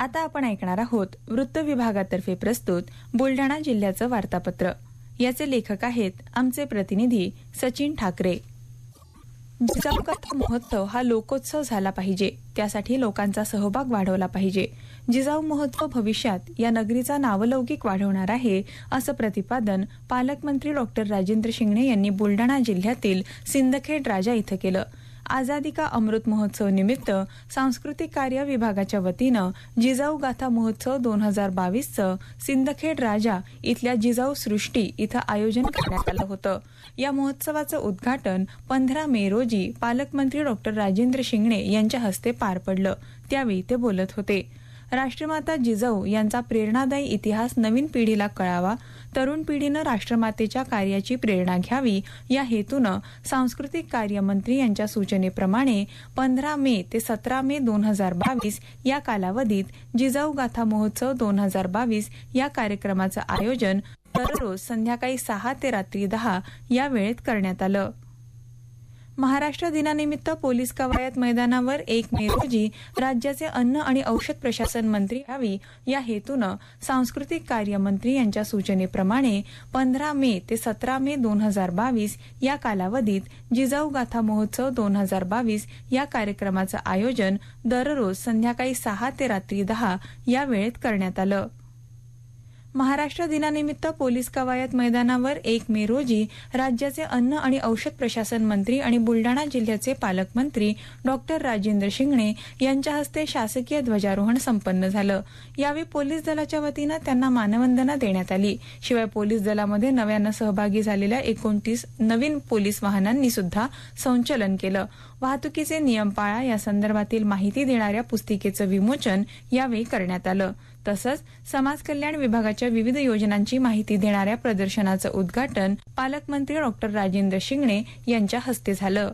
आता आपण ऐकणार आहोत वृत्त विभागातर्फे प्रस्तुत बुलढाणा जिल्ह्याचं वार्तापत्र याचे लेखक आहेत आमचे प्रतिनिधी सचिन ठाकरे जिजाऊकाचा महोत्सव हा लोकोत्सव झाला पाहिजे त्यासाठी लोकांचा सहभाग वाढवला पाहिजे जिजाऊ महोत्सव भविष्यात या नगरीचा नावलौकिक वाढवणार आहे असं प्रतिपादन पालकमंत्री डॉक्टर राजेंद्र शिंगणे यांनी बुलढाणा जिल्ह्यातील सिंदखेड राजा इथं केलं आझादी का अमृत महोत्सव निमित्त सांस्कृतिक कार्य विभागाच्या वतीनं जिजाऊ गाथा महोत्सव दोन हजार बावीसचं सिंदखेड राजा इथल्या जिजाऊ सृष्टी इथं आयोजन करण्यात आलं होतं या महोत्सवाचं उद्घाटन पंधरा मे रोजी पालकमंत्री डॉक्टर राजेंद्र शिंगणे यांच्या हस्ते पार पडलं त्यावेळी ते बोलत होते राष्ट्रमाता जिजाऊ यांचा प्रेरणादायी इतिहास नवीन पिढीला कळावा तरुण पिढीनं राष्ट्रमातेच्या कार्याची प्रेरणा घ्यावी या हेतूनं सांस्कृतिक कार्यमंत्री यांच्या सूचनेप्रमाणे पंधरा मे ते सतरा मे दोन हजार बावीस या कालावधीत जिजाऊ गाथा महोत्सव दोन हजार बावीस या कार्यक्रमाचं आयोजन दररोज संध्याकाळी सहा ते रात्री दहा या वेळेत करण्यात आलं महाराष्ट्र दिनानिमित्त पोलीस कवायत मैदानावर एक मे रोजी राज्याचे अन्न आणि औषध प्रशासन मंत्री व्हावी या हेतूनं सांस्कृतिक कार्यमंत्री यांच्या सूचनेप्रमाणे पंधरा मे ते सतरा मे दोन हजार बावीस या कालावधीत जिजाऊ गाथा महोत्सव दोन हजार बावीस या कार्यक्रमाचं आयोजन दररोज संध्याकाळी सहा ते रात्री दहा या वेळेत करण्यात आलं महाराष्ट्र दिनानिमित्त पोलीस कवायत मैदानावर एक मे रोजी राज्याचे अन्न आणि औषध प्रशासन मंत्री आणि बुलडाणा जिल्ह्याचे पालकमंत्री डॉक्टर राजेंद्र शिंगणे यांच्या हस्ते शासकीय ध्वजारोहण संपन्न झालं यावेळी पोलीस दलाच्या वतीनं त्यांना मानवंदना देण्यात आली शिवाय पोलीस दलामध्ये नव्यानं सहभागी झालेल्या एकोणतीस नवीन पोलीस वाहनांनी सुद्धा संचलन केलं वाहतुकीचे नियम पाळा या संदर्भातील माहिती देणाऱ्या पुस्तिकेचं विमोचन यावेळी करण्यात आलं तसंच समाज कल्याण विभागाच्या विविध योजनांची माहिती देणाऱ्या प्रदर्शनाचं उद्घाटन पालकमंत्री डॉ राजेंद्र शिंगणे यांच्या हस्ते झालं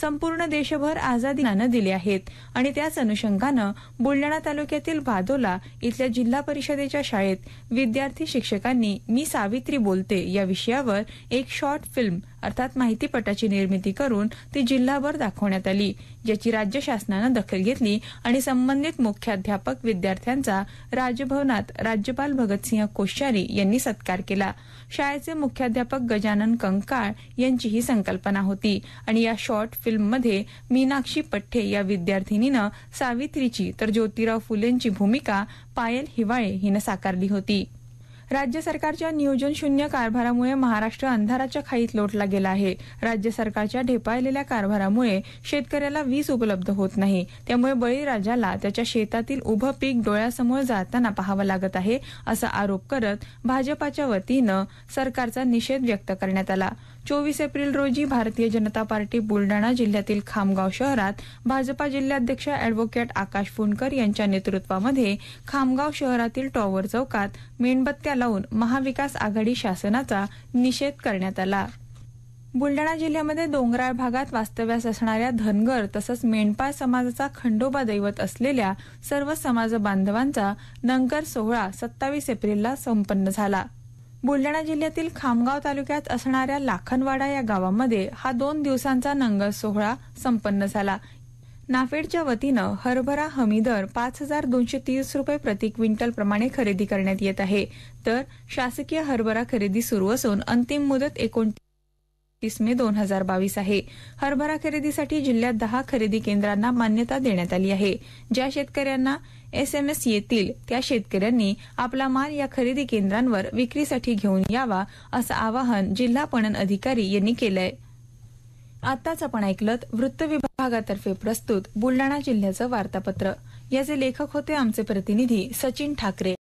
संपूर्ण देशभर आझादी दिनानं दिले आहेत आणि त्याच अनुषंगानं बुलडाणा तालुक्यातील भादोला इथल्या जिल्हा परिषदेच्या शाळेत विद्यार्थी शिक्षकांनी मी सावित्री बोलते या विषयावर एक शॉर्ट फिल्म अर्थात माहितीपटाची निर्मिती करून ती जिल्हाभर दाखवण्यात आली ज्याची राज्य शासनानं दखल घेतली आणि संबंधित मुख्याध्यापक विद्यार्थ्यांचा राजभवनात राज्यपाल भगतसिंह कोश्यारी यांनी सत्कार केला शाळेचे मुख्याध्यापक गजानन कंकाळ यांची ही संकल्पना होती आणि या शॉर्ट फिल्ममध्ये मीनाक्षी पठ्ठे या विद्यार्थिनीनं सावित्रीची तर ज्योतिराव फुलेंची भूमिका पायल हिवाळे हिनं साकारली होती राज्य सरकारच्या नियोजन शून्य कारभारामुळे महाराष्ट्र अंधाराच्या खाईत लोटला गेला आहे राज्य सरकारच्या ढेपाळलेल्या कारभारामुळे शेतकऱ्याला वीज उपलब्ध होत नाही त्यामुळे बळीराजाला त्याच्या शेतातील उभं पीक डोळ्यासमोर जाताना पाहावं लागत आहे असा आरोप करत भाजपाच्या वतीनं सरकारचा निषेध व्यक्त करण्यात आला चोवीस एप्रिल रोजी भारतीय जनता पार्टी बुलडाणा जिल्ह्यातील खामगाव शहरात भाजपा जिल्हाध्यक्ष अॅडव्होकेट आकाश फुंडकर यांच्या नेतृत्वामध्ये खामगाव शहरातील टॉवर चौकात मेणबत्त्या लावून महाविकास आघाडी शासनाचा निषेध करण्यात आला बुलडाणा जिल्ह्यामध्ये डोंगराळ भागात वास्तव्यास असणाऱ्या धनगर तसंच मेंढपाळ समाजाचा खंडोबा दैवत असलेल्या सर्व समाज बांधवांचा नंगर सोहळा सत्तावीस एप्रिलला संपन्न झाला बुलडाणा जिल्ह्यातील खामगाव तालुक्यात असणाऱ्या लाखनवाडा या गावामध्ये हा दोन दिवसांचा नंगर सोहळा संपन्न झाला नाफेडच्या वतीनं हरभरा हमी दर पाच हजार दोनशे तीस रुपये प्रति क्विंटल प्रमाणे खरेदी करण्यात येत आहे तर शासकीय हरभरा खरेदी सुरू असून अंतिम मुदत एकोणतीस मे दोन हजार बावीस आहे हरभरा खरेदीसाठी जिल्ह्यात दहा खरेदी केंद्रांना मान्यता देण्यात आली आहे ज्या शेतकऱ्यांना एसएमएस येतील त्या शेतकऱ्यांनी आपला माल या खरेदी केंद्रांवर विक्रीसाठी घेऊन यावा असं आवाहन जिल्हा पणन अधिकारी यांनी केलं आहे आताच आपण ऐकलत वृत्त विभागातर्फे प्रस्तुत बुलडाणा जिल्ह्याचं वार्तापत्र याचे लेखक होते आमचे प्रतिनिधी सचिन ठाकरे